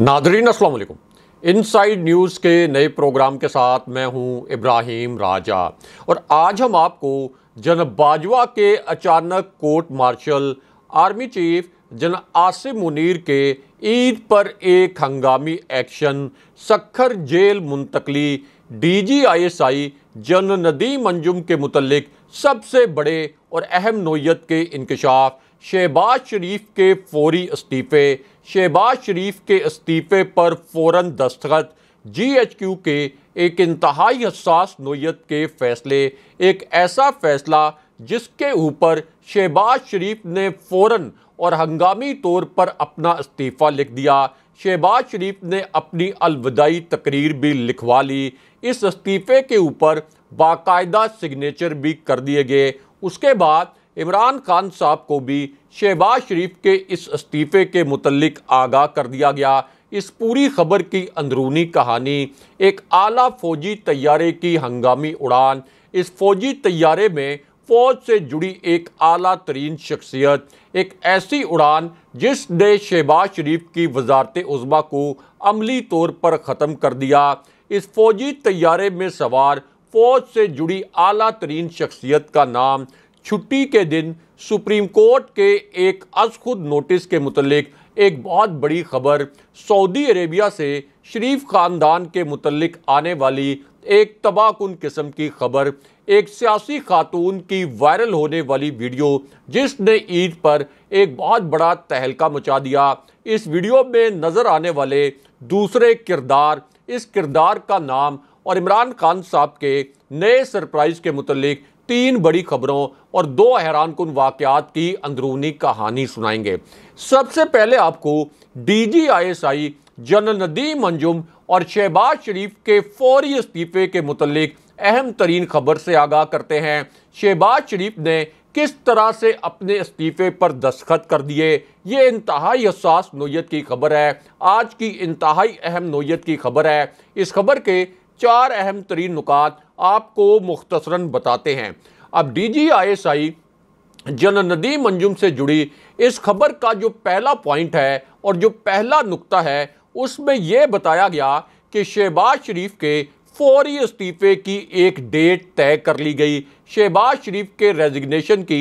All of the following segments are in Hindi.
नादरीन इन साइड न्यूज़ के नए प्रोग्राम के साथ मैं हूं इब्राहिम राजा और आज हम आपको जन बाजवा के अचानक कोर्ट मार्शल आर्मी चीफ जन आसिम मुनीर के ईद पर एक हंगामी एक्शन सखर जेल मुंतकली डीजीआईएसआई जन नदीम अंजुम के मुतलिक सबसे बड़े और अहम नोयत के इंकशाफ शहबाज शरीफ के फौरी इस्तीफ़े शहबाज शरीफ के इस्तीफ़े पर फ़ौर दस्तखत जी एच क्यू के एक इंतहाई हसास नोयत के फ़ैसले एक ऐसा फ़ैसला जिसके ऊपर शहबाज शरीफ ने फ़ौर और हंगामी तौर पर अपना इस्तीफ़ा लिख दिया शहबाज शरीफ ने अपनी अलविदाई तकरीर भी लिखवा ली इस इस्तीफ़े के ऊपर बाकायदा सिग्नेचर भी कर दिए गए उसके बाद इमरान खान साहब को भी शहबाज शरीफ के इस इस्तीफ़े के मुतलक आगाह कर दिया गया इस पूरी खबर की अंदरूनी कहानी एक आला फौजी तैयारे की हंगामी उड़ान इस फौजी तैयारे में फौज से जुड़ी एक आला तरीन शख्सियत एक ऐसी उड़ान जिसने शहबाज शरीफ की वजारत उजमा को अमली तौर पर ख़त्म कर दिया इस फौजी तैयारे में सवार फौज से जुड़ी आला तरीन शख्सियत का नाम छुट्टी के दिन सुप्रीम कोर्ट के एक अजखुद नोटिस के मुतलिक एक बहुत बड़ी खबर सऊदी अरेबिया से शरीफ ख़ानदान के मुतलिक आने वाली एक तबाहकुन किस्म की खबर एक सियासी खातून की वायरल होने वाली वीडियो जिसने ईद पर एक बहुत बड़ा तहलका मचा दिया इस वीडियो में नज़र आने वाले दूसरे किरदार इस किरदार का नाम और इमरान खान साहब के नए सरप्राइज़ के मुतलिक तीन बड़ी खबरों और दो हैरान कन वाक़ात की अंदरूनी कहानी सुनाएंगे सबसे पहले आपको D G I S I general Nadeem Anjum और शहबाज शरीफ के फौरी इस्तीफे के मतलब अहम तरीन खबर से आगाह करते हैं शहबाज शरीफ ने किस तरह से अपने इस्तीफे पर दस्खत कर दिए ये इंतहाई हसास नोयत की खबर है आज की इंतहाई अहम नोयत की खबर है इस खबर के चार अहम तरीन नुकात आपको मुख्तसरा बताते हैं अब डीजीआईएसआई जन नदीम मंजुम से जुड़ी इस खबर का जो पहला पॉइंट है और जो पहला नुक्ता है उसमें यह बताया गया कि शहबाज शरीफ के फौरी इस्तीफे की एक डेट तय कर ली गई शहबाज शरीफ के रेजिग्नेशन की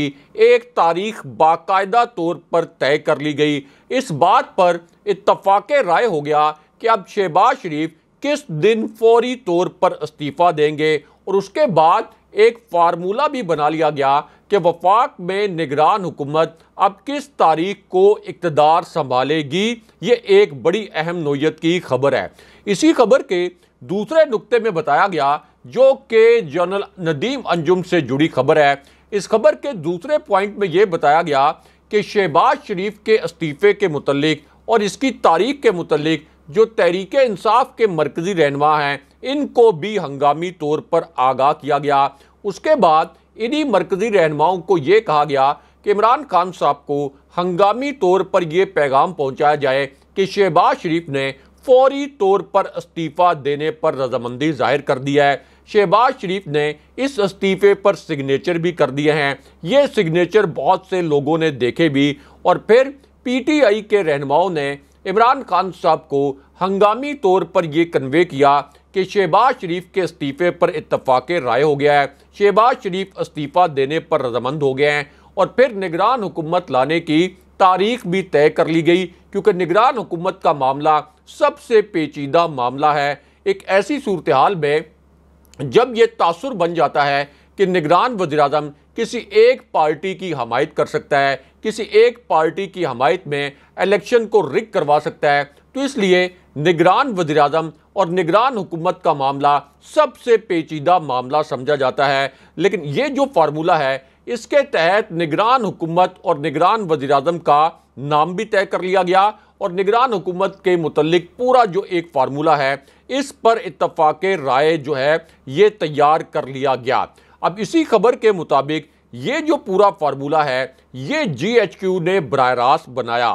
एक तारीख बाकायदा तौर पर तय कर ली गई इस बात पर इतफाक़ राय हो गया कि अब शहबाज शरीफ किस दिन फौरी तौर पर इस्तीफ़ा देंगे और उसके बाद एक फार्मूला भी बना लिया गया कि वफाक में निगरान हुकूमत अब किस तारीख को इकतदार संभालेगी ये एक बड़ी अहम नोयत की खबर है इसी खबर के दूसरे नुक्ते में बताया गया जो कि जनरल नदीम अंजुम से जुड़ी खबर है इस खबर के दूसरे पॉइंट में ये बताया गया कि शहबाज शरीफ के इस्तीफ़े के मुतलिक और इसकी तारीख के मतलब जो तहरीक इंसाफ के मरकज़ी रहनमा हैं इनको भी हंगामी तौर पर आगाह किया गया उसके बाद इन्हीं मरकजी रहनुमाओं को ये कहा गया कि इमरान खान साहब को हंगामी तौर पर यह पैगाम पहुंचाया जाए कि शहबाज शरीफ ने फौरी तौर पर इस्तीफ़ा देने पर रजामंदी जाहिर कर दिया है शहबाज शरीफ ने इस इस्तीफ़े पर सिग्नेचर भी कर दिए हैं ये सिग्नेचर बहुत से लोगों ने देखे भी और फिर पीटीआई के रहनुमाओं ने इमरान खान साहब को हंगामी तौर पर यह कन्वे किया कि शहबाज शरीफ के इस्तीफ़े पर इतफाक़ राय हो गया है शहबाज शरीफ इस्तीफ़ा देने पर रजामंद हो गए हैं और फिर निगरान हुकूमत लाने की तारीख भी तय कर ली गई क्योंकि निगरान हुकूमत का मामला सबसे पेचीदा मामला है एक ऐसी सूरत हाल में जब ये तासर बन जाता है कि निगरान वजी अजम किसी एक पार्टी की हमायत कर सकता है किसी एक पार्टी की हमायत में इलेक्शन को रिक करवा सकता है तो इसलिए निगरान वजी अजम और निगरान हुकूमत का मामला सबसे पेचीदा मामला समझा जाता है लेकिन ये जो फार्मूला है इसके तहत निगरान हुकूमत और निगरान अजम का नाम भी तय कर लिया गया और निगरान हुकूमत के मतलब पूरा जो एक फार्मूला है इस पर इतफाक़ राय जो है ये तैयार कर लिया गया अब इसी खबर के मुताबिक ये जो पूरा फार्मूला है ये जी एच क्यू ने बर रास्त बनाया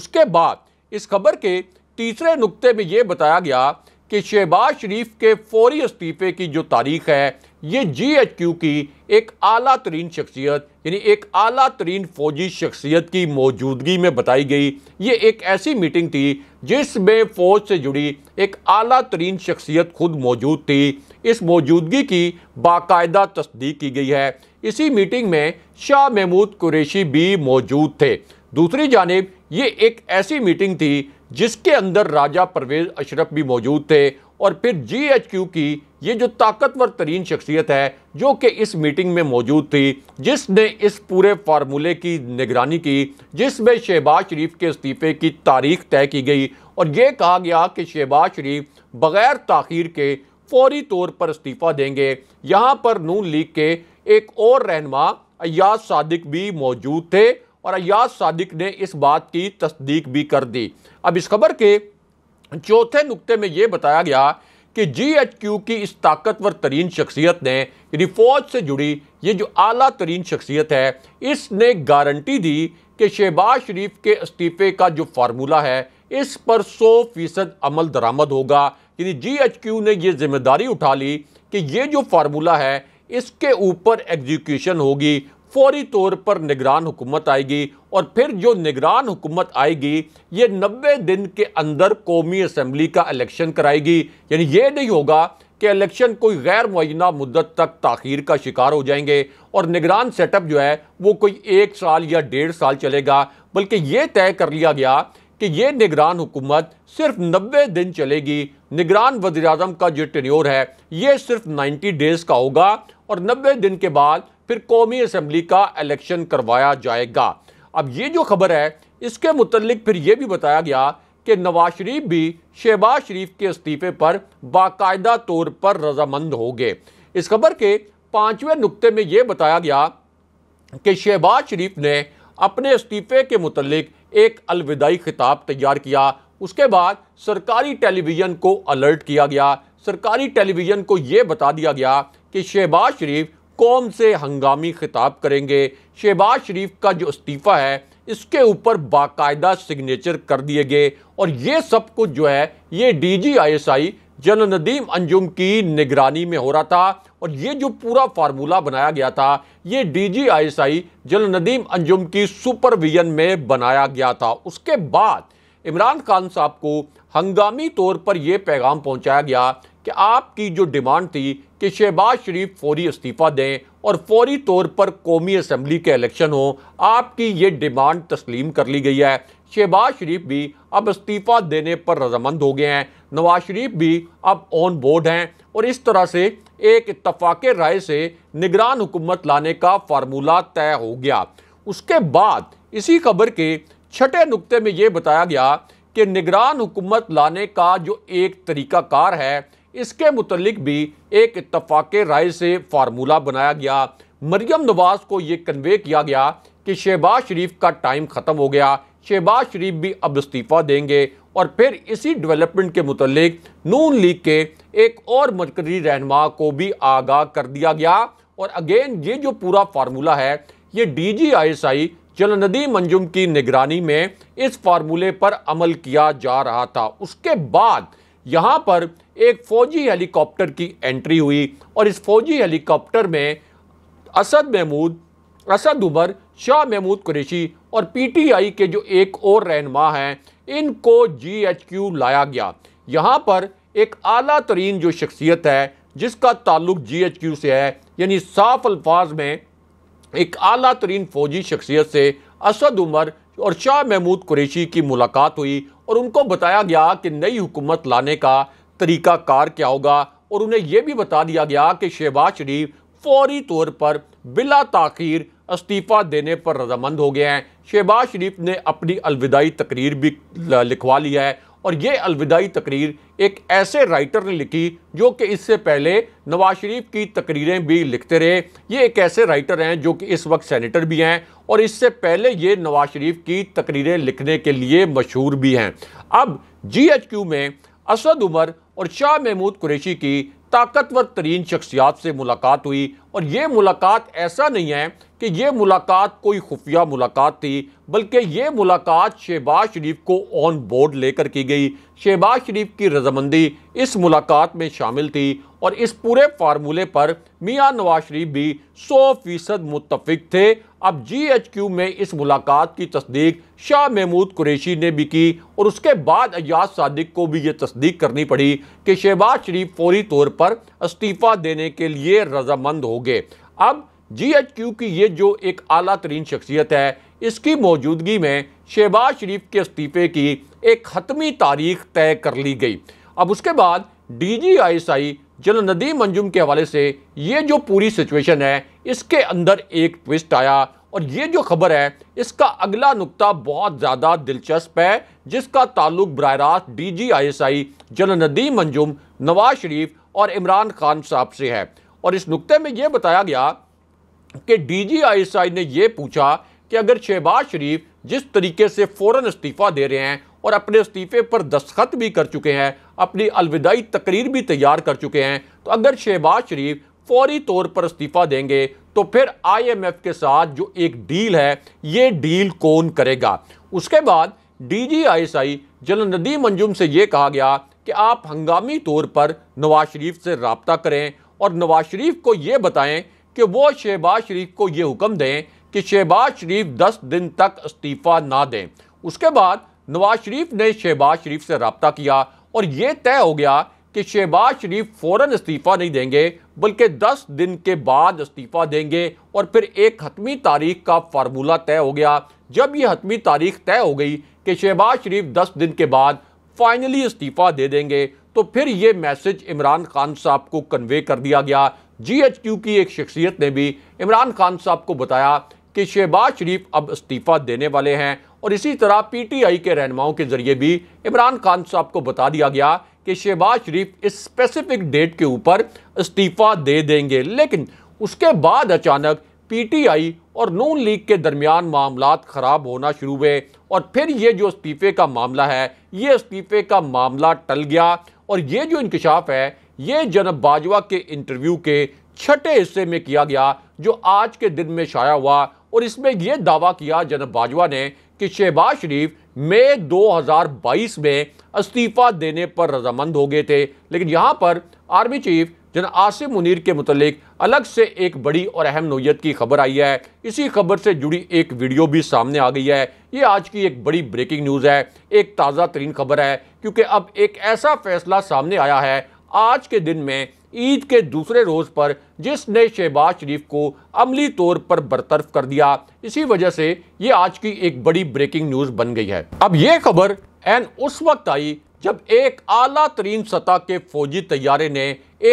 उसके बाद इस खबर के तीसरे नुक्ते में ये बताया गया कि शहबाज शरीफ के फौरी इस्तीफ़े की जो तारीख है ये जी एच क्यू की एक अली तरीन शख्सियत यानी एक अली तरीन फौजी शख्सियत की मौजूदगी में बताई गई ये एक ऐसी मीटिंग थी जिसमें फ़ौज से जुड़ी एक अली तरीन शख्सियत खुद मौजूद थी इस मौजूदगी की बाकायदा तस्दीक की गई है इसी मीटिंग में शाह महमूद कुरेशी भी मौजूद थे दूसरी जानब ये एक ऐसी मीटिंग थी जिसके अंदर राजा परवेज अशरफ भी मौजूद थे और फिर जीएचक्यू की ये जो ताकतवर तरीन शख्सियत है जो कि इस मीटिंग में मौजूद थी जिसने इस पूरे फार्मूले की निगरानी की जिसमें शहबाज शरीफ के इस्तीफ़े की तारीख तय की गई और ये कहा गया कि शहबाज शरीफ बग़ैर तखीर के फौरी तौर पर इस्तीफ़ा देंगे यहाँ पर नून लीग के एक और रहनमा अयाज सादिक भी मौजूद थे और अयाज सादिक ने इस बात की तस्दीक भी कर दी अब इस खबर के चौथे नुक्ते में ये बताया गया कि जी एच क्यू की इस ताकतवर तरीन शख्सियत ने यानी फ़ौज से जुड़ी ये जो आला तरीन शख्सियत है इसने गारंटी दी कि शहबाज शरीफ के इस्तीफ़े का जो फार्मूला है इस पर सौ फ़ीसद अमल दरामद होगा यानी जी एच क्यू ने यह जिम्मेदारी उठा ली कि ये जो फार्मूला है इसके ऊपर एग्जीक्यूशन होगी फौरी तौर पर निगरान हुकूमत आएगी और फिर जो निगरान हुकूमत आएगी ये नब्बे दिन के अंदर कौमी असम्बली का इलेक्शन कराएगी यानी ये नहीं होगा कि इलेक्शन कोई गैर मुना मुद्दत तक तखीर का शिकार हो जाएंगे और निगरान सेटअप जो है वो कोई एक साल या डेढ़ साल चलेगा बल्कि ये तय कर लिया गया कि ये निगरान हुकूमत सिर्फ नब्बे दिन चलेगी निगरान वजी अजम का जो टेन्योर है ये सिर्फ नाइन्टी डेज़ का होगा और नब्बे दिन के बाद फिर कौमी असम्बली का इलेक्शन करवाया जाएगा अब ये जो खबर है इसके मतलब फिर ये भी बताया गया कि नवाज शरीफ भी शहबाज शरीफ के इस्तीफे पर बाकायदा तौर पर रजामंद हो गए इस खबर के पाँचवें नुकते में ये बताया गया कि शहबाज शरीफ ने अपने इस्तीफे के मुतलक एक अलविदाई खिताब तैयार किया उसके बाद सरकारी टेलीविज़न को अलर्ट किया गया सरकारी टेलीविज़न को ये बता दिया गया कि शहबाज शरीफ कौम से हंगामी खिताब करेंगे शहबाज शरीफ का जो इस्तीफ़ा है इसके ऊपर बाकायदा सिग्नेचर कर दिए गए और ये सब कुछ जो है ये D G I S I general Nadeem Anjum की निगरानी में हो रहा था और ये जो पूरा फार्मूला बनाया गया था ये D G I S I general Nadeem Anjum की सुपरविजन में बनाया गया था उसके बाद इमरान खान साहब को हंगामी तौर पर यह पैगाम पहुंचाया गया कि आपकी जो डिमांड थी कि शहबाज शरीफ फौरी इस्तीफ़ा दें और फौरी तौर पर कौमी असम्बली के इलेक्शन हो आपकी ये डिमांड तस्लीम कर ली गई है शहबाज शरीफ भी अब इस्तीफ़ा देने पर रजामंद हो गए हैं नवाज शरीफ भी अब ऑन बोर्ड हैं और इस तरह से एक इतफाक़ राय से निगरान हुकूमत लाने का फार्मूला तय हो गया उसके बाद इसी खबर के छठे नुक्ते में ये बताया गया कि निगरान हुकूमत लाने का जो एक तरीकाकार है इसके मुतलिक भी एक इतफाक़ राय से फार्मूला बनाया गया मरियम नवाज को ये कन्वे किया गया कि शहबाज शरीफ का टाइम ख़त्म हो गया शहबाज शरीफ भी अब इस्तीफ़ा देंगे और फिर इसी डेवलपमेंट के मुतलिक नून लीग के एक और मरकरी रहनमा को भी आगाह कर दिया गया और अगेन ये जो पूरा फार्मूला है ये डी जी आई एस आई जलनदी मंजुम की निगरानी में इस फार्मूले पर अमल किया जा रहा था उसके बाद यहाँ पर एक फ़ौजी हेलीकॉप्टर की एंट्री हुई और इस फ़ौजी हेलीकॉप्टर में असद महमूद असद उमर शाह महमूद कुरेशी और पीटीआई के जो एक और रहनमा हैं इनको जीएचक्यू लाया गया यहाँ पर एक आला तरीन जो शख्सियत है जिसका ताल्लुक जीएचक्यू से है यानी साफ अल्फाज में एक आला तरीन फ़ौजी शख्सियत से असद उमर और शाह महमूद कुरेशी की मुलाकात हुई और उनको बताया गया कि नई हुकूमत लाने का तरीकाकार क्या होगा और उन्हें यह भी बता दिया गया कि शहबाज शरीफ फौरी तौर पर बिला तखिर इस्तीफ़ा देने पर रजामंद हो गए हैं शहबाज शरीफ ने अपनी अलविदाई तकरीर भी लिखवा लिया है और ये अलविदाई तकरीर एक ऐसे राइटर ने लिखी जो कि इससे पहले नवाज शरीफ की तकरीरें भी लिखते रहे ये एक ऐसे राइटर हैं जो कि इस वक्त सेनेटर भी हैं और इससे पहले ये नवाज शरीफ की तकरीरें लिखने के लिए मशहूर भी हैं अब जी एच क्यू में असद उमर और शाह महमूद कुरैशी की ताकतवर तरीन शख्सियात से मुलाकात हुई और ये मुलाकात ऐसा नहीं है कि ये मुलाकात कोई खुफिया मुलाकात थी बल्कि ये मुलाकात शहबाज शरीफ को ऑन बोर्ड लेकर की गई शहबाज शरीफ की रजामंदी इस मुलाकात में शामिल थी और इस पूरे फार्मूले पर मियां नवाज शरीफ भी 100 फीसद मुतफिक थे अब जी एच क्यू में इस मुलाकात की तस्दीक शाह महमूद कुरैशी ने भी की और उसके बाद अयाज सादिक को भी ये तस्दीक करनी पड़ी कि शहबाज शरीफ फौरी तौर पर इस्तीफ़ा देने के लिए रजामंद हो गए अब जी एच क्यू की ये जो एक अली तरीन शख्सियत है इसकी मौजूदगी में शहबाज शरीफ के इस्तीफे की एक हतमी तारीख तय कर ली गई अब उसके बाद डी जी आई एस आई जन नदीम मंजुम के हवाले से ये जो पूरी सिचुएशन है इसके अंदर एक ट्विस्ट आया और ये जो खबर है इसका अगला नुक्ता बहुत ज़्यादा दिलचस्प है जिसका ताल्लुक बरह रास्त डी जी आई एस आई जन नदीम मंजुम नवाज शरीफ और इमरान खान साहब से है और इस नुक्ते में ये बताया गया कि डी जी आई एस आई ने यह पूछा कि अगर शहबाज शरीफ जिस तरीके से फौरन इस्तीफ़ा दे रहे हैं और अपने इस्तीफ़े पर दस्तखत भी कर चुके हैं अपनी अलविदाई तकरीर भी तैयार कर चुके हैं तो अगर शहबाज शरीफ फौरी तौर पर इस्तीफ़ा देंगे तो फिर आईएमएफ के साथ जो एक डील है ये डील कौन करेगा उसके बाद डीजीआईएसआई जनरल नदीम अंजुम से ये कहा गया कि आप हंगामी तौर पर नवाज शरीफ से रबता करें और नवाज शरीफ को ये बताएं कि वो शहबाज शरीफ को ये हुक्म दें कि शहबाज शरीफ दस दिन तक इस्तीफ़ा ना दें उसके बाद नवाज शरीफ ने शहबाज शरीफ से रबता किया और ये तय हो गया कि शहबाज शरीफ फ़ौर इस्तीफ़ा नहीं देंगे बल्कि दस दिन के बाद इस्तीफ़ा देंगे और फिर एक हतमी तारीख का फार्मूला तय हो गया जब यह हतमी तारीख तय हो गई कि शहबाज शरीफ दस दिन के बाद फाइनली इस्तीफ़ा दे देंगे तो फिर ये मैसेज इमरान खान साहब को कन्वे कर दिया गया जी एच क्यू की एक शख्सियत ने भी इमरान खान साहब को बताया कि शहबाज शरीफ अब इस्तीफ़ा देने वाले हैं और इसी तरह पी टी आई के रहनुमाओं के ज़रिए भी इमरान खान साहब को बता दिया गया कि शहबाज शरीफ इस स्पेसिफिक डेट के ऊपर इस्तीफ़ा दे देंगे लेकिन उसके बाद अचानक पी टी आई और नून लीग के दरमियान मामला ख़राब होना शुरू हुए और फिर ये जो इस्तीफ़े का मामला है ये इस्तीफ़े का मामला टल गया और ये जो इंकशाफ है ये जनब बाजवा के इंटरव्यू के छठे हिस्से में किया गया जो आज के दिन में शाया हुआ और इसमें यह दावा किया जनब बाजवा ने कि शहबाज शरीफ मई 2022 में इस्तीफ़ा देने पर रजामंद हो गए थे लेकिन यहाँ पर आर्मी चीफ जन आसिम मुनीर के मुतलिक अलग से एक बड़ी और अहम नोयत की खबर आई है इसी खबर से जुड़ी एक वीडियो भी सामने आ गई है ये आज की एक बड़ी ब्रेकिंग न्यूज़ है एक ताज़ा तरीन खबर है क्योंकि अब एक ऐसा फैसला सामने आया है आज के दिन में ईद के दूसरे रोज पर जिसने शहबाज शरीफ को अमली तौर पर बरतरफ कर दिया इसी वजह से ये आज की एक बड़ी ब्रेकिंग न्यूज बन गई है अब ये खबर एन उस वक्त आई जब एक आला तरीन सतह के फौजी तैयारे ने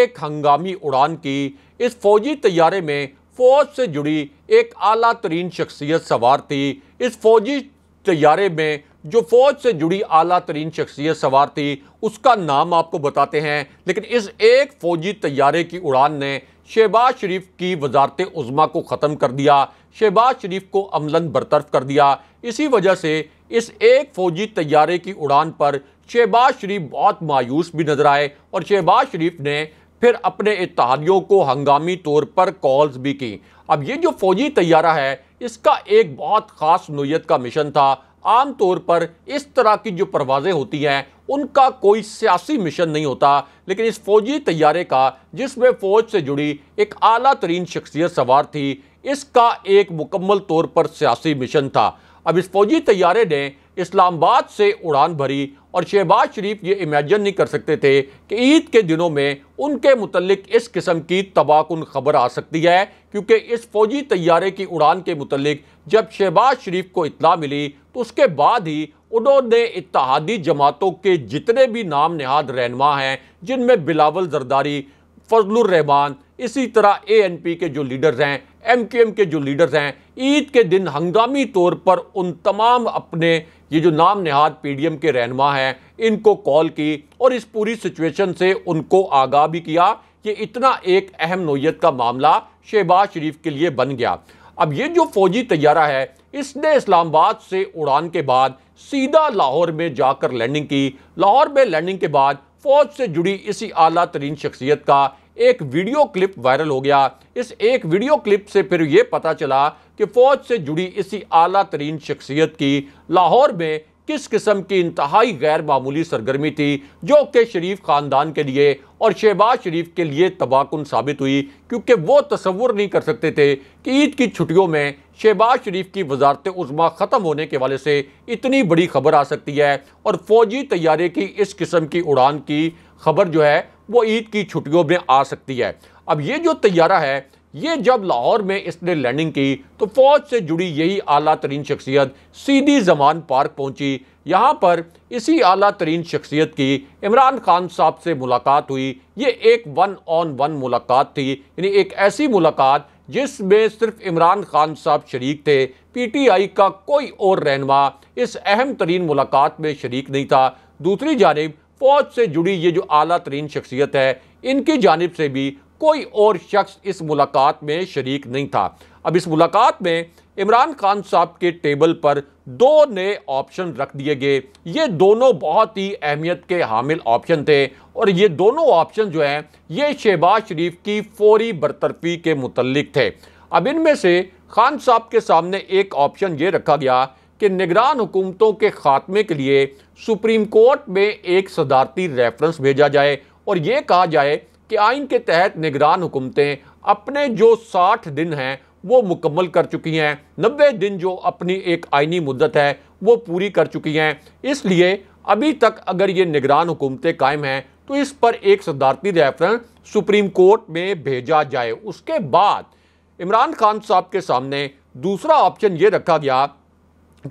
एक हंगामी उड़ान की इस फौजी तैयारे में फौज से जुड़ी एक आला तरीन शख्सियत सवार थी इस फौजी तैयारे में जो फौज से जुड़ी आला तरीन शख्सियत सवार थी उसका नाम आपको बताते हैं लेकिन इस एक फौजी तैयारे की उड़ान ने शहबाज शरीफ की वजारत उज़मा को ख़त्म कर दिया शहबाज शरीफ को अमलन बरतरफ कर दिया इसी वजह से इस एक फौजी तैयारे की उड़ान पर शहबाज शरीफ बहुत मायूस भी नजर आए और शहबाज शरीफ ने फिर अपने इतिहादियों को हंगामी तौर पर कॉल्स भी की अब ये जो फौजी तैयारा है इसका एक बहुत ख़ास नोयत का मिशन था आम तौर पर इस तरह की जो परवाज़ें होती हैं उनका कोई सियासी मिशन नहीं होता लेकिन इस फौजी तैयारे का जिसमें फ़ौज से जुड़ी एक आला तरीन शख्सियत सवार थी इसका एक मुकम्मल तौर पर सियासी मिशन था अब इस फौजी तैयारे ने इस्लामाबाद से उड़ान भरी और शहबाज शरीफ ये इमेजन नहीं कर सकते थे कि ईद के दिनों में उनके मुतलक इस किस्म की तबाहकुन खबर आ सकती है क्योंकि इस फौजी तैयारे की उड़ान के मुतलक जब शहबाज शरीफ को इतला मिली तो उसके बाद ही उन्होंने इतिहादी जमातों के जितने भी नाम नहाद रहनमा हैं जिनमें बिलावल जरदारी फजलरहमान इसी तरह ए के जो लीडर्स हैं एम के जो लीडर्स हैं ईद के दिन हंगामी तौर पर उन तमाम अपने ये जो नाम नहाद पी के रहनमा हैं इनको कॉल की और इस पूरी सिचुएशन से उनको आगाह भी किया कि इतना एक अहम नोयत का मामला शहबाज शरीफ के लिए बन गया अब ये जो फौजी तैयारा है इसने इस्लामाबाद से उड़ान के बाद सीधा लाहौर में जाकर लैंडिंग की लाहौर में लैंडिंग के बाद फौज से जुड़ी इसी आला तरीन शख्सियत का एक वीडियो क्लिप वायरल हो गया इस एक वीडियो क्लिप से फिर ये पता चला कि फौज से जुड़ी इसी आला तरीन शख्सियत की लाहौर में किस किस्म की इंतहाई गैर मामूली सरगर्मी थी जो कि शरीफ ख़ानदान के लिए और शहबाज शरीफ के लिए तबाहकुन साबित हुई क्योंकि वो तस्वुर नहीं कर सकते थे कि ईद की छुट्टियों में शहबाज शरीफ की वजारत उजमा ख़त्म होने के वाले से इतनी बड़ी खबर आ सकती है और फौजी तैयारे की इस किस्म की उड़ान की खबर जो है वो ईद की छुट्टियों में आ सकती है अब ये जो तैयारा है ये जब लाहौर में इसने लैंडिंग की तो फौज से जुड़ी यही आला तरीन शख्सियत सीधी जमान पार्क पहुंची यहाँ पर इसी आला तरीन शख्सियत की इमरान खान साहब से मुलाकात हुई ये एक वन ऑन वन मुलाकात थी यानी एक ऐसी मुलाकात जिसमें सिर्फ इमरान खान साहब शरीक थे पीटीआई का कोई और रहनमा इस अहम तरीन मुलाकात में शरीक नहीं था दूसरी जानब फौज से जुड़ी ये जो आला तरीन शख्सियत है इनकी जानब से भी कोई और शख्स इस मुलाकात में शरीक नहीं था अब इस मुलाकात में इमरान खान साहब के टेबल पर दो नए ऑप्शन रख दिए गए ये दोनों बहुत ही अहमियत के हामिल ऑप्शन थे और ये दोनों ऑप्शन जो हैं ये शहबाज शरीफ की फौरी बरतरफी के मुतल थे अब इनमें से खान साहब के सामने एक ऑप्शन ये रखा गया कि निगरान हुकूमतों के खात्मे के लिए सुप्रीम कोर्ट में एक सदारती रेफरेंस भेजा जाए और ये कहा जाए कि आइन के तहत निगरान हुकूमतें अपने जो साठ दिन हैं वो मुकम्मल कर चुकी हैं नब्बे दिन जो अपनी एक आइनी मुद्दत है वो पूरी कर चुकी हैं इसलिए अभी तक अगर ये निगरान हुकूमतें कायम हैं तो इस पर एक सदारती रेफरेंस सुप्रीम कोर्ट में भेजा जाए उसके बाद इमरान खान साहब के सामने दूसरा ऑप्शन ये रखा गया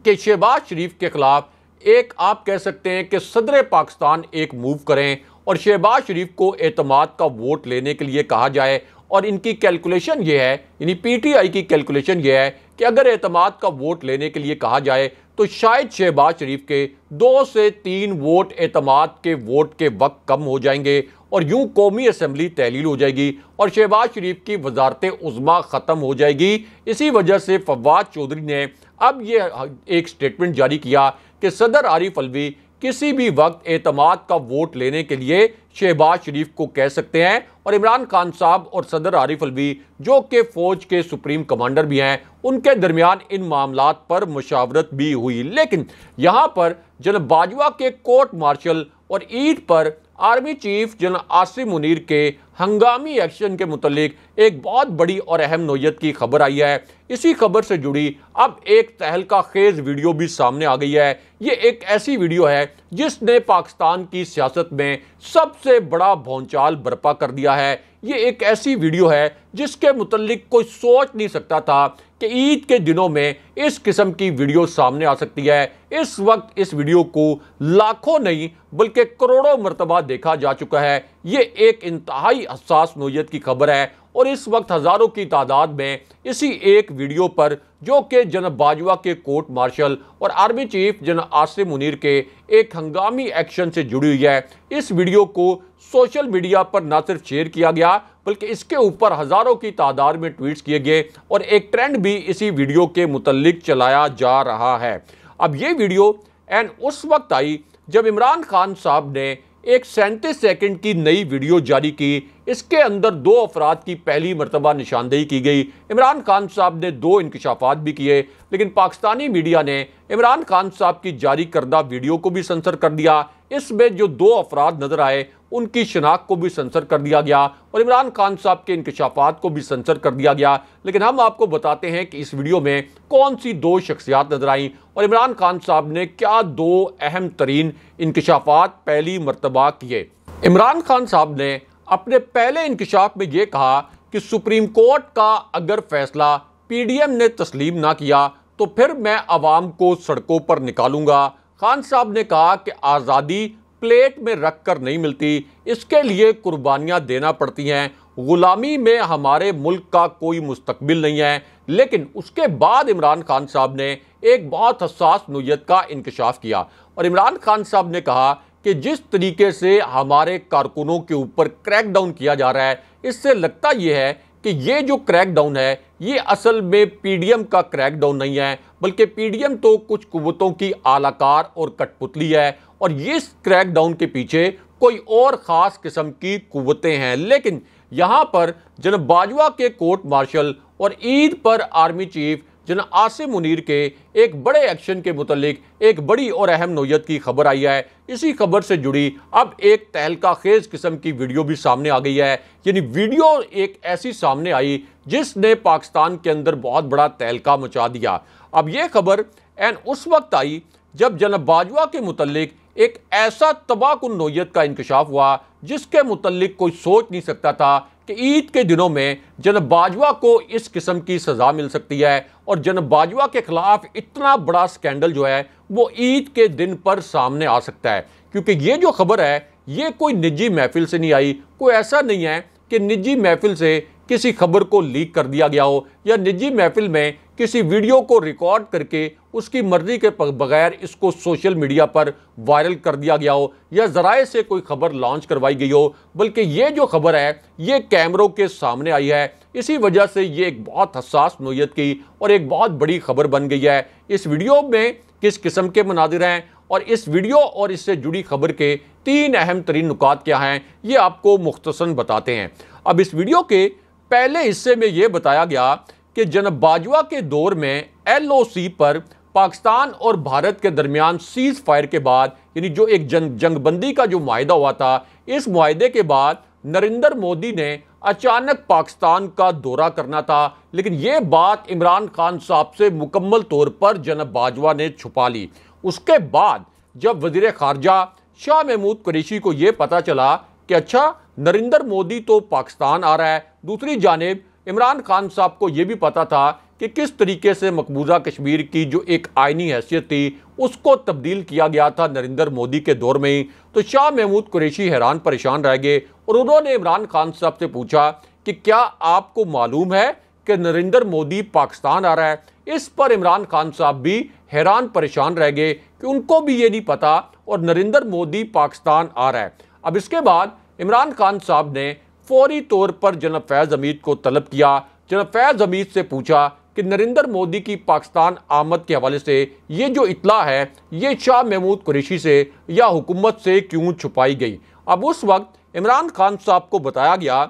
कि शहबाज शरीफ के ख़िलाफ़ एक आप कह सकते हैं कि सदर पाकिस्तान एक मूव करें और शहबाज शरीफ को एतमाद का वोट लेने के लिए कहा जाए और इनकी कैलकुलेशन ये है यानी पीटीआई की कैलकुलेशन ये है कि अगर एतमाद का वोट लेने के लिए कहा जाए तो शायद शहबाज शरीफ के दो से तीन वोट एतमाद के वोट के वक्त कम हो जाएंगे और यूं कौमी असम्बली तहलील हो जाएगी और शहबाज शरीफ की वजारत उजमा ख़त्म हो जाएगी इसी वजह से फवाद चौधरी ने अब यह एक स्टेटमेंट जारी किया कि सदर आरिफ अलवी किसी भी वक्त एतमाद का वोट लेने के लिए शहबाज शरीफ को कह सकते हैं और इमरान खान साहब और सदर आरिफ अलवी जो कि फौज के सुप्रीम कमांडर भी हैं उनके दरमियान इन मामला पर मशावरत भी हुई लेकिन यहाँ पर जनब बाजवा के कोर्ट मार्शल और ईद पर army chief general Asim Munir के हंगामी एक्शन के मुतलिक एक बहुत बड़ी और अहम नोयत की खबर आई है इसी खबर से जुड़ी अब एक तहलका खेज वीडियो भी सामने आ गई है ये एक ऐसी वीडियो है जिसने पाकिस्तान की सियासत में सबसे बड़ा भौचाल बर्पा कर दिया है ये एक ऐसी वीडियो है जिसके मुतलिक कोई सोच नहीं सकता था कि ईद के दिनों में इस किस्म की वीडियो सामने आ सकती है इस वक्त इस वीडियो को लाखों नहीं बल्कि करोड़ों मरतबा देखा जा चुका है ये एक इंतहाई हसास नोयत की खबर है और इस वक्त हज़ारों की तादाद में इसी एक वीडियो पर जो कि जनब बाजवा के कोर्ट मार्शल और आर्मी चीफ जन आसिम मुनीर के एक हंगामी एक्शन से जुड़ी हुई है इस वीडियो को सोशल मीडिया पर ना सिर्फ शेयर किया गया बल्कि इसके ऊपर हज़ारों की तादाद में ट्वीट्स किए गए और एक ट्रेंड भी इसी वीडियो के मुतलक चलाया जा रहा है अब ये वीडियो एन उस वक्त आई जब इमरान खान साहब ने एक सैंतीस सेकंड की नई वीडियो जारी की इसके अंदर दो अफराद की पहली मरतबा निशानदेही की गई इमरान खान साहब ने दो इंकशाफात भी किए लेकिन पाकिस्तानी मीडिया ने इमरान खान साहब की जारी करदा वीडियो को भी सेंसर कर दिया इसमें जो दो अफराद नज़र आए उनकी शनाख्त को भी सेंसर कर दिया गया और इमरान खान साहब के इंकशाफात को भी सेंसर कर दिया गया लेकिन हम आपको बताते हैं कि इस वीडियो में कौन सी दो शख्सियात नज़र आईं और इमरान खान साहब ने क्या दो अहम तरीन इंकशाफात पहली मरतबा किए इमरान खान साहब ने अपने पहले इंकशाफ में ये कहा कि सुप्रीम कोर्ट का अगर फैसला पीडीएम ने तस्लीम ना किया तो फिर मैं आवाम को सड़कों पर निकालूंगा खान साहब ने कहा कि आज़ादी प्लेट में रख कर नहीं मिलती इसके लिए कुर्बानियाँ देना पड़ती हैं ग़ुलामी में हमारे मुल्क का कोई मुस्तबिल नहीं है लेकिन उसके बाद इमरान खान साहब ने एक बहुत हसास नोयत का इंकशाफ किया और इमरान खान साहब ने कहा कि जिस तरीके से हमारे कारकुनों के ऊपर क्रैकडाउन किया जा रहा है इससे लगता यह है कि ये जो क्रैकडाउन है ये असल में पीडीएम का क्रैकडाउन नहीं है बल्कि पीडीएम तो कुछ कुतों की आलाकार और कठपुतली है और ये इस क्रैकडाउन के पीछे कोई और ख़ास किस्म की कुतें हैं लेकिन यहाँ पर जन बाजवा के कोर्ट मार्शल और ईद पर आर्मी चीफ जना आसिम मुनीर के एक बड़े एक्शन के मुतलिक एक बड़ी और अहम नोयत की खबर आई है इसी खबर से जुड़ी अब एक तहलका खेज किस्म की वीडियो भी सामने आ गई है यानी वीडियो एक ऐसी सामने आई जिसने पाकिस्तान के अंदर बहुत बड़ा तहलका मचा दिया अब यह खबर एन उस वक्त आई जब जनब बाजवा के मुतलिक एक ऐसा तबाह नोयत का इंकशाफ हुआ जिसके मुतलिक कोई सोच नहीं सकता था कि ईद के दिनों में जनब बाजवा को इस किस्म की सज़ा मिल सकती है और जनब बाजवा के ख़िलाफ़ इतना बड़ा स्कैंडल जो है वो ईद के दिन पर सामने आ सकता है क्योंकि ये जो खबर है ये कोई निजी महफिल से नहीं आई कोई ऐसा नहीं है कि निजी महफिल से किसी खबर को लीक कर दिया गया हो या निजी महफिल में किसी वीडियो को रिकॉर्ड करके उसकी मर्जी के बगैर इसको सोशल मीडिया पर वायरल कर दिया गया हो या ज़राए से कोई खबर लॉन्च करवाई गई हो बल्कि ये जो खबर है ये कैमरों के सामने आई है इसी वजह से ये एक बहुत हसास नोयत की और एक बहुत बड़ी खबर बन गई है इस वीडियो में किस किस्म के मनाजिर हैं और इस वीडियो और इससे जुड़ी खबर के तीन अहम तरीन नुकात क्या हैं ये आपको मुख्तसन बताते हैं अब इस वीडियो के पहले हिस्से में यह बताया गया कि जनब बाजवा के दौर में एलओसी पर पाकिस्तान और भारत के दरमियान सीज फायर के बाद यानी जो एक जंग जंगबंदी का जो माहा हुआ था इस माहे के बाद नरेंद्र मोदी ने अचानक पाकिस्तान का दौरा करना था लेकिन ये बात इमरान खान साहब से मुकम्मल तौर पर जनब बाजवा ने छुपा ली उसके बाद जब वजीर खारजा शाह महमूद कुरेशी को ये पता चला कि अच्छा नरेंद्र मोदी तो पाकिस्तान आ रहा है दूसरी जानब इमरान खान साहब को ये भी पता था कि किस तरीके से मकबूजा कश्मीर की जो एक आइनी हैसियत थी उसको तब्दील किया गया था नरेंद्र मोदी के दौर में ही तो शाह महमूद कुरेशी हैरान परेशान रह गए और उन्होंने इमरान खान साहब से पूछा कि क्या आपको मालूम है कि नरेंद्र मोदी पाकिस्तान आ रहा है इस पर इमरान खान साहब भी हैरान परेशान रह गए कि उनको भी ये नहीं पता और नरेंद्र मोदी पाकिस्तान आ रहा है अब इसके बाद इमरान खान साहब ने फौरी तौर पर जनब फैज़ हमीद को तलब किया जनब फैज़ हमीद से पूछा कि नरेंद्र मोदी की पाकिस्तान आमद के हवाले से ये जो इतला है ये शाह महमूद कुरेशी से या हुकूमत से क्यों छुपाई गई अब उस वक्त इमरान खान साहब को बताया गया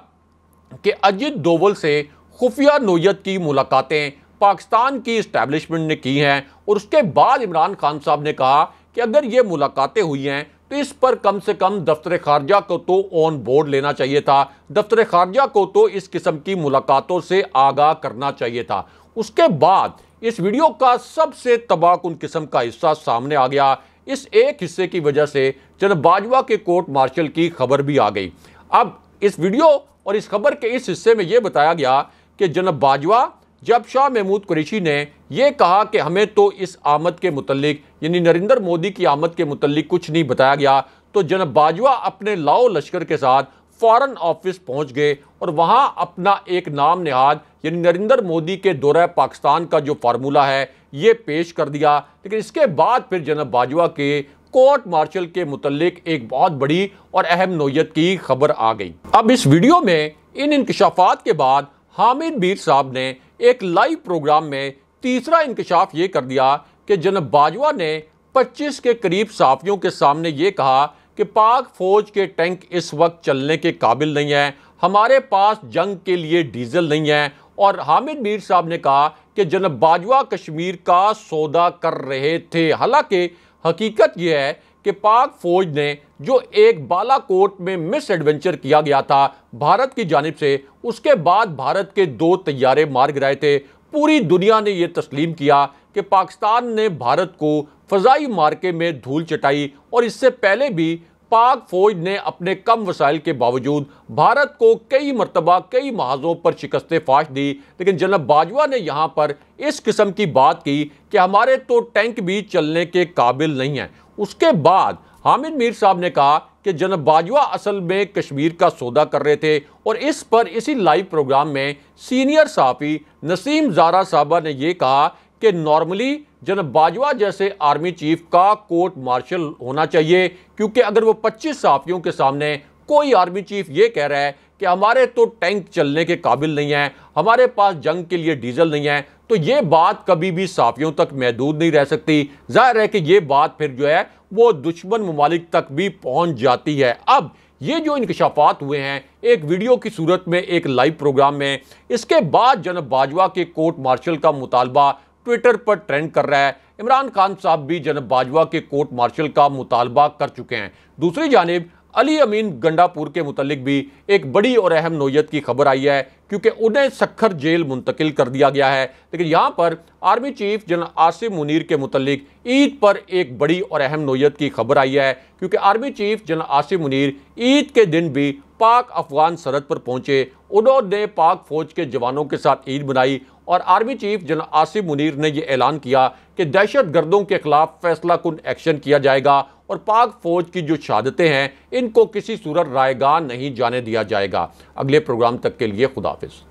कि अजीत दोवल से खुफिया नोयत की मुलाकातें पाकिस्तान की इस्टेबलिशमेंट ने की हैं और उसके बाद इमरान खान साहब ने कहा कि अगर ये मुलाकातें हुई हैं तो इस पर कम से कम दफ्तर खारजा को तो ऑन बोर्ड लेना चाहिए था दफ्तर खारजा को तो इस किस्म की मुलाकातों से आगाह करना चाहिए था उसके बाद इस वीडियो का सबसे उन किस्म का हिस्सा सामने आ गया इस एक हिस्से की वजह से जन बाजवा के कोर्ट मार्शल की खबर भी आ गई अब इस वीडियो और इस खबर के इस हिस्से में यह बताया गया कि जनब बाजवा जब शाह महमूद कुरेशी ने ये कहा कि हमें तो इस आमद के मतलब यानी नरेंद्र मोदी की आमद के मतलब कुछ नहीं बताया गया तो जनब बाजवा अपने लाओ लश्कर के साथ फॉरेन ऑफिस पहुंच गए और वहां अपना एक नाम नहाद यानी नरेंद्र मोदी के दौरा पाकिस्तान का जो फार्मूला है ये पेश कर दिया लेकिन इसके बाद फिर जनब बाजवा के कोर्ट मार्शल के मुतलक एक बहुत बड़ी और अहम नोयत की खबर आ गई अब इस वीडियो में इन इंकशाफात के बाद हामिद बीर साहब ने एक लाइव प्रोग्राम में तीसरा इंकशाफ ये कर दिया कि जनब बाजवा ने 25 के करीब साफ़ियों के सामने ये कहा कि पाक फ़ौज के टैंक इस वक्त चलने के काबिल नहीं हैं हमारे पास जंग के लिए डीजल नहीं है और हामिद मीर साहब ने कहा कि जनब बाजवा कश्मीर का सौदा कर रहे थे हालांकि हकीकत यह है कि पाक फौज ने जो एक बालाकोट में मिस एडवेंचर किया गया था भारत की जानब से उसके बाद भारत के दो तैयारे मार गिराए थे पूरी दुनिया ने यह तस्लीम किया कि पाकिस्तान ने भारत को फ़जाई मार्के में धूल चटाई और इससे पहले भी पाक फौज ने अपने कम वसाइल के बावजूद भारत को कई मरतबा कई महाजों पर शिकस्त फाश दी लेकिन जनरल बाजवा ने यहाँ पर इस किस्म की बात की कि हमारे तो टैंक भी चलने के काबिल नहीं हैं उसके बाद हामिद मीर साहब ने कहा कि जनब बाजवा असल में कश्मीर का सौदा कर रहे थे और इस पर इसी लाइव प्रोग्राम में सीनियर साफी नसीम जारा साहबा ने यह कहा कि नॉर्मली जनब बाजवा जैसे आर्मी चीफ का कोर्ट मार्शल होना चाहिए क्योंकि अगर वो 25 सहाफ़ियों के सामने कोई आर्मी चीफ ये कह रहा है कि हमारे तो टैंक चलने के काबिल नहीं हैं हमारे पास जंग के लिए डीजल नहीं है तो ये बात कभी भी साफियों तक महदूद नहीं रह सकती जाहिर है कि ये बात फिर जो है वो दुश्मन ममालिक तक भी पहुंच जाती है अब ये जो इंकशाफात हुए हैं एक वीडियो की सूरत में एक लाइव प्रोग्राम में इसके बाद जनब बाजवा के कोर्ट मार्शल का मुतालबा ट्विटर पर ट्रेंड कर रहा है इमरान खान साहब भी जनब बाजवा के कोर्ट मार्शल का मुतालबा कर चुके हैं दूसरी जानब अली अमीन गंडापुर के मुतलिक भी एक बड़ी और अहम नोयत की खबर आई है क्योंकि उन्हें सखर जेल मुंतकिल कर दिया गया है लेकिन यहाँ पर army chief general Asif Munir के मुतलिक ईद पर एक बड़ी और अहम नोयत की खबर आई है क्योंकि army chief general Asif Munir Eid के दिन भी पाक अफगान सरहद पर पहुंचे उन्होंने पाक फौज के जवानों के साथ ईद मनाई और army chief general Asif Munir ने यह ऐलान किया कि दहशत गर्दों के खिलाफ फैसला कन एक्शन किया जाएगा और पाक फौज की जो शहादतें हैं इनको किसी सूरत रायगा नहीं जाने दिया जाएगा अगले प्रोग्राम तक के लिए खुदाफिज